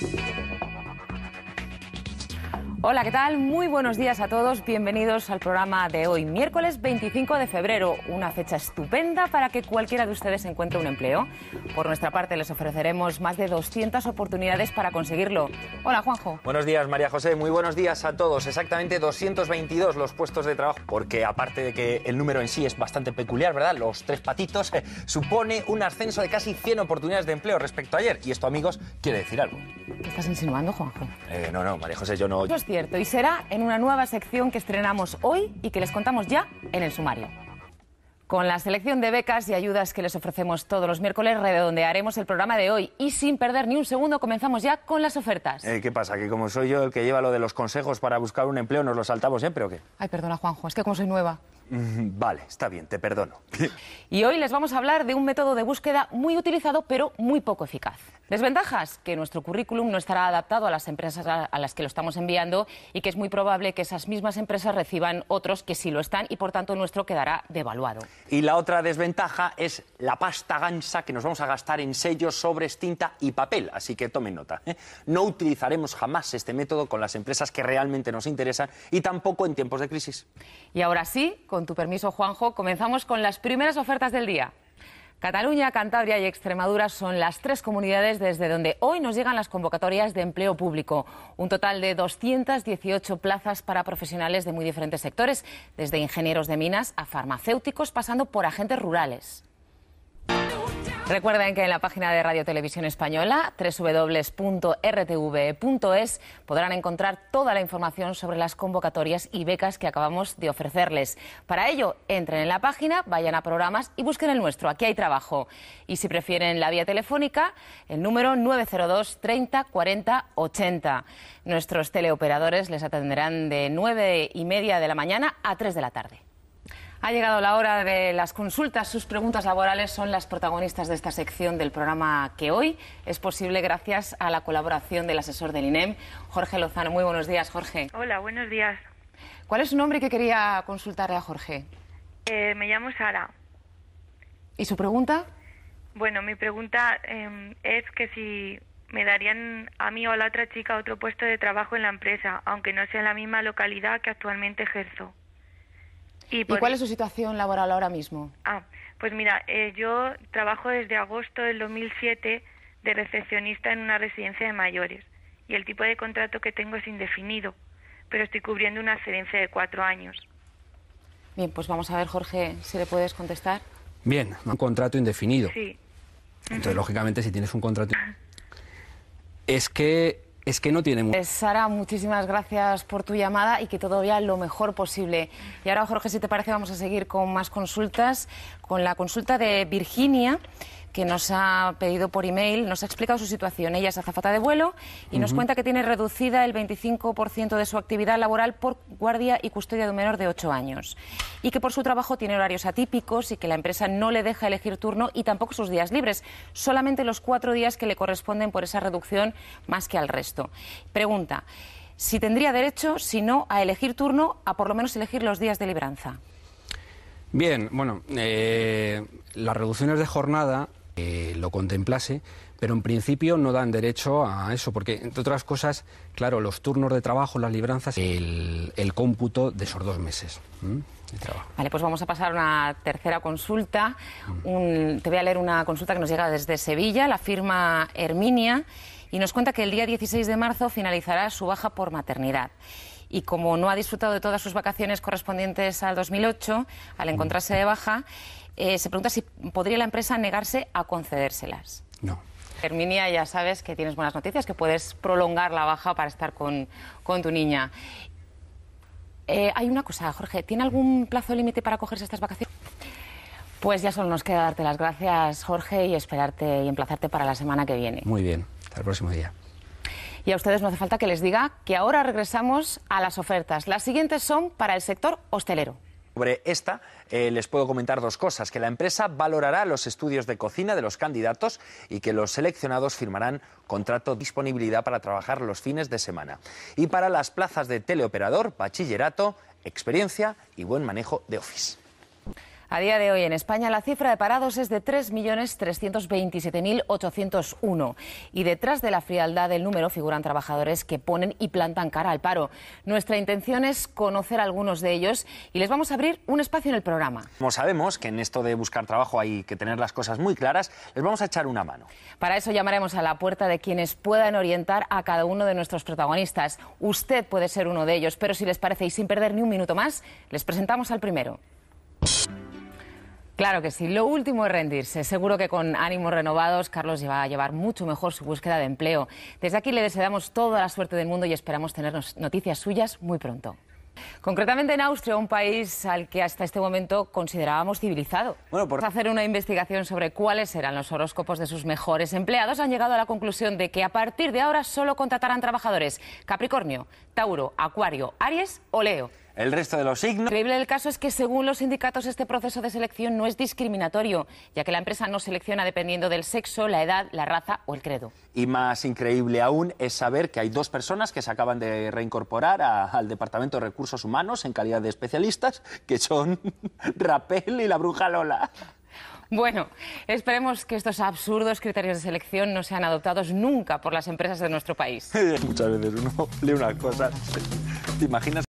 you Hola, ¿qué tal? Muy buenos días a todos. Bienvenidos al programa de hoy, miércoles 25 de febrero. Una fecha estupenda para que cualquiera de ustedes encuentre un empleo. Por nuestra parte, les ofreceremos más de 200 oportunidades para conseguirlo. Hola, Juanjo. Buenos días, María José. Muy buenos días a todos. Exactamente 222 los puestos de trabajo, porque aparte de que el número en sí es bastante peculiar, ¿verdad? Los tres patitos eh, supone un ascenso de casi 100 oportunidades de empleo respecto a ayer. Y esto, amigos, quiere decir algo. ¿Qué estás insinuando, Juanjo? Eh, no, no, María José, yo no y será en una nueva sección que estrenamos hoy y que les contamos ya en el sumario. Con la selección de becas y ayudas que les ofrecemos todos los miércoles, redondearemos el programa de hoy y sin perder ni un segundo comenzamos ya con las ofertas. Eh, ¿Qué pasa? Que como soy yo el que lleva lo de los consejos para buscar un empleo, nos lo saltamos siempre o qué? Ay, perdona Juanjo, es que como soy nueva. Mm, vale, está bien, te perdono. Y hoy les vamos a hablar de un método de búsqueda muy utilizado pero muy poco eficaz. Desventajas, que nuestro currículum no estará adaptado a las empresas a las que lo estamos enviando y que es muy probable que esas mismas empresas reciban otros que sí lo están y por tanto nuestro quedará devaluado. Y la otra desventaja es la pasta gansa que nos vamos a gastar en sellos, sobres, tinta y papel. Así que tomen nota. ¿eh? No utilizaremos jamás este método con las empresas que realmente nos interesan y tampoco en tiempos de crisis. Y ahora sí, con tu permiso, Juanjo, comenzamos con las primeras ofertas del día. Cataluña, Cantabria y Extremadura son las tres comunidades desde donde hoy nos llegan las convocatorias de empleo público. Un total de 218 plazas para profesionales de muy diferentes sectores, desde ingenieros de minas a farmacéuticos, pasando por agentes rurales. Recuerden que en la página de Radio Televisión Española, www.rtv.es, e podrán encontrar toda la información sobre las convocatorias y becas que acabamos de ofrecerles. Para ello, entren en la página, vayan a programas y busquen el nuestro. Aquí hay trabajo. Y si prefieren la vía telefónica, el número 902 30 40 80. Nuestros teleoperadores les atenderán de 9 y media de la mañana a 3 de la tarde. Ha llegado la hora de las consultas. Sus preguntas laborales son las protagonistas de esta sección del programa que hoy es posible gracias a la colaboración del asesor del INEM, Jorge Lozano. Muy buenos días, Jorge. Hola, buenos días. ¿Cuál es su nombre que quería consultarle a Jorge? Eh, me llamo Sara. ¿Y su pregunta? Bueno, mi pregunta em, es que si me darían a mí o a la otra chica otro puesto de trabajo en la empresa, aunque no sea en la misma localidad que actualmente ejerzo. ¿Y, cuál e- es su situación laboral ahora mismo? Ah, pues mira, eh, yo trabajo desde agosto del 2007 de recepcionista en una residencia de mayores y el tipo de contrato que tengo es indefinido, pero estoy cubriendo una excedencia de cuatro años. Bien, pues vamos a ver, Jorge, si le puedes contestar. Bien, un contrato indefinido. Sí. Entonces, lógicamente, si tienes un contrato... Es que es que no tiene mucho. Eh, Sara, muchísimas gracias por tu llamada y que todo vaya lo mejor posible. Y ahora, Jorge, si te parece, vamos a seguir con más consultas, con la consulta de Virginia que nos ha pedido por email, nos ha explicado su situación. Ella es azafata de vuelo y nos cuenta que tiene reducida el 25% de su actividad laboral por guardia y custodia de un menor de 8 años. Y que por su trabajo tiene horarios atípicos y que la empresa no le deja elegir turno y tampoco sus días libres, solamente los cuatro días que le corresponden por esa reducción más que al resto. Pregunta si tendría derecho, si no, a elegir turno, a por lo menos elegir los días de libranza. Bien, bueno, eh, las reducciones de jornada lo contemplase, pero en principio no dan derecho a eso, porque entre otras cosas, claro, los turnos de trabajo, las libranzas, el, cómputo de esos dos meses. trabajo. Vale, pues vamos a pasar a una tercera consulta. Mm. te voy a leer una consulta que nos llega desde Sevilla, la firma Herminia, y nos cuenta que el día 16 de marzo finalizará su baja por maternidad y como no ha disfrutado de todas sus vacaciones correspondientes al 2008, al encontrarse de baja, eh, se pregunta si podría la empresa negarse a concedérselas. No. Herminia, ya sabes que tienes buenas noticias, que puedes prolongar la baja para estar con, tu niña. Eh, hay una cosa, Jorge, ¿tiene algún plazo límite para cogerse estas vacaciones? Pues ya solo nos queda darte las gracias, Jorge, y esperarte y emplazarte para la semana que viene. Muy bien, hasta el próximo día. Y a ustedes no hace falta que les diga que ahora regresamos a las ofertas. Las siguientes son para el sector hostelero. Sobre esta eh, les puedo comentar dos cosas, que la empresa valorará los estudios de cocina de los candidatos y que los seleccionados firmarán contrato de disponibilidad para trabajar los fines de semana. Y para las plazas de teleoperador, bachillerato, experiencia y buen manejo de office. A día de hoy en España la cifra de parados es de 3.327.801 y detrás de la frialdad del número figuran trabajadores que ponen y plantan cara al paro. Nuestra intención es conocer a algunos de ellos y les vamos a abrir un espacio en el programa. Como sabemos que en esto de buscar trabajo hay que tener las cosas muy claras, les vamos a echar una mano. Para eso llamaremos a la puerta de quienes puedan orientar a cada uno de nuestros protagonistas. Usted puede ser uno de ellos, pero si les parece y sin perder ni un minuto más, les presentamos al primero. Claro que sí. Lo último es rendirse. Seguro que con ánimos renovados, Carlos va a llevar mucho mejor su búsqueda de empleo. Desde aquí le deseamos toda la suerte del mundo y esperamos tener noticias suyas muy pronto. Concretamente en Austria, un país al que hasta este momento considerábamos civilizado. Bueno, por hacer una investigación sobre cuáles eran los horóscopos de sus mejores empleados, han llegado a la conclusión de que a partir de ahora solo contratarán trabajadores Capricornio, Tauro, Acuario, Aries o Leo el resto de los signos. Increíble el caso es que según los sindicatos este proceso de selección no es discriminatorio, ya que la empresa no selecciona dependiendo del sexo, la edad, la raza o el credo. Y más increíble aún es saber que hay dos personas que se acaban de reincorporar al Departamento de Recursos Humanos en calidad de especialistas, que son Rapel y la bruja Lola. Bueno, esperemos que estos absurdos criterios de selección no sean adoptados nunca por las empresas de nuestro país. Muchas veces uno lee una cosa. ¿Te imaginas?